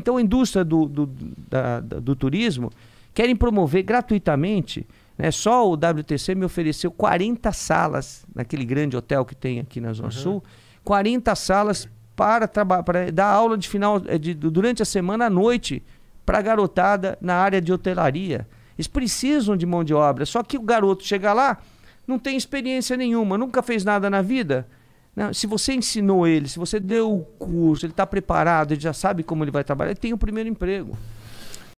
Então a indústria do, do, da, do turismo querem promover gratuitamente. Né? Só o WTC me ofereceu 40 salas naquele grande hotel que tem aqui na Zona uhum. Sul, 40 salas para, para dar aula de final eh, de, durante a semana à noite para a garotada na área de hotelaria. Eles precisam de mão de obra, só que o garoto chega lá, não tem experiência nenhuma, nunca fez nada na vida não, né? se você ensinou ele, se você deu o curso, ele está preparado, ele já sabe como ele vai trabalhar, ele tem o primeiro emprego.